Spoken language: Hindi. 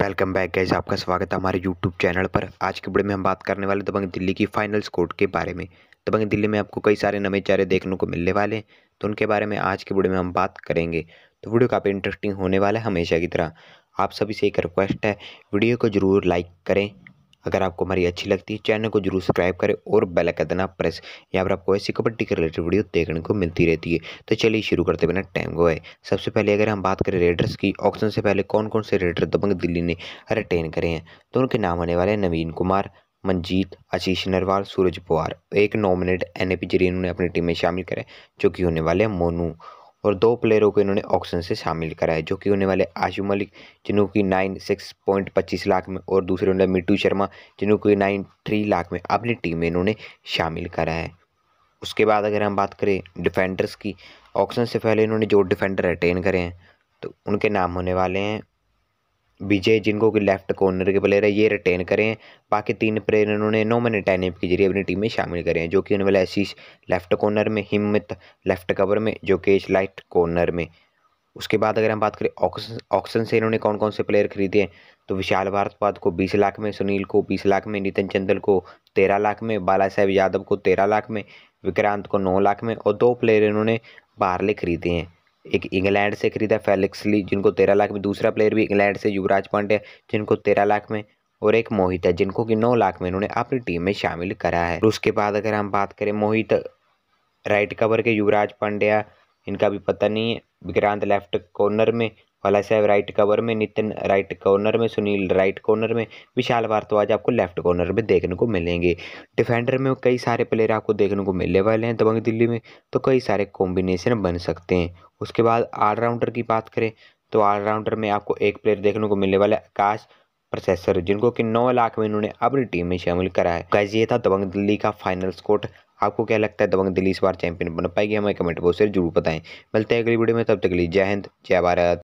वेलकम बैक गैस आपका स्वागत है हमारे यूट्यूब चैनल पर आज की बड़े में हम बात करने वाले दबंग दिल्ली की फाइनल स्कोर्ट के बारे में दबंग दिल्ली में आपको कई सारे नए चेहरे देखने को मिलने वाले हैं तो उनके बारे में आज के वीडियो में हम बात करेंगे तो वीडियो काफ़ी इंटरेस्टिंग होने वाला है हमेशा की तरह आप सभी से एक रिक्वेस्ट है वीडियो को ज़रूर लाइक करें अगर आपको हमारी अच्छी लगती है चैनल को जरूर सब्सक्राइब करें और बेल का देना प्रेस यहाँ पर आपको ऐसी कबड्डी के रिलेटेड वीडियो देखने को मिलती रहती है तो चलिए शुरू करते बिना टाइम गो है सबसे पहले अगर हम बात करें रेडर्स की ऑक्शन से पहले कौन कौन से रेडर दबंग दिल्ली ने रिटेन करे हैं तो उनके नाम होने वाले नवीन कुमार मंजीत आशीष नरवाल सूरज पवार एक नॉमिनेट एन ए पी जरिए उन्होंने अपनी टीम में शामिल करें जो कि होने वाले हैं मोनू और दो प्लेयरों को इन्होंने ऑक्शन से शामिल करा है जो कि होने वाले आशु मलिक जिन्हों की नाइन सिक्स पॉइंट पच्चीस लाख में और दूसरे होने मिट्टू शर्मा जिन्हों की नाइन थ्री लाख में अपनी टीम में इन्होंने शामिल करा है उसके बाद अगर हम बात करें डिफेंडर्स की ऑक्शन से पहले इन्होंने जो डिफेंडर रिटेन करे हैं तो उनके नाम होने वाले हैं विजय जिनको कि लेफ्ट कॉर्नर के प्लेयर है ये रिटेन करें बाकी तीन प्लेयर इन्होंने नोमन टैनिप के जरिए अपनी टीम में शामिल करें जो कि वाले आशीष लेफ्ट कॉर्नर में हिम्मत लेफ्ट कवर में जोकेश लाइट कॉर्नर में उसके बाद अगर हम बात करें ऑक्शन ऑक्शन से इन्होंने कौन कौन से प्लेयर खरीदे हैं तो विशाल भारतवाद को बीस लाख में सुनील को बीस लाख में नितिन चंदल को तेरह लाख में बाला साहेब यादव को तेरह लाख में विक्रांत को नौ लाख में और दो प्लेयर इन्होंने बाहरले खरीदे हैं एक इंग्लैंड से खरीदा फेलिक्स ली जिनको तेरह लाख में दूसरा प्लेयर भी इंग्लैंड से युवराज पांडे जिनको तेरह लाख में और एक मोहित है जिनको कि नौ लाख में इन्होंने अपनी टीम में शामिल करा है उसके बाद अगर हम बात करें मोहित राइट कवर के युवराज पांड्या इनका भी पता नहीं है विक्रांत लेफ्ट कॉर्नर में वाला साहब राइट कवर में नितिन राइट कॉर्नर में सुनील राइट कॉर्नर में विशाल भारद्वाज आपको लेफ्ट कॉर्नर में देखने को मिलेंगे डिफेंडर में कई सारे प्लेयर आपको देखने को मिलने वाले हैं दबंग दिल्ली में तो कई सारे कॉम्बिनेशन बन सकते हैं उसके बाद ऑलराउंडर की बात करें तो ऑलराउंडर में आपको एक प्लेयर देखने को मिलने वाला है आकाश प्रोसेसर जिनको कि नौ लाख में इन्होंने अपनी टीम में शामिल करा है कैसे ये था दबंग दिल्ली का फाइनल स्कोर आपको क्या लगता है दबंग दिल्ली इस बार चैंपियन बन पाएगी हमें कमेंट बॉक्स से जरूर बताएं मिलते हैं अगली वीडियो में तब तक के लिए जय हिंद जय भारत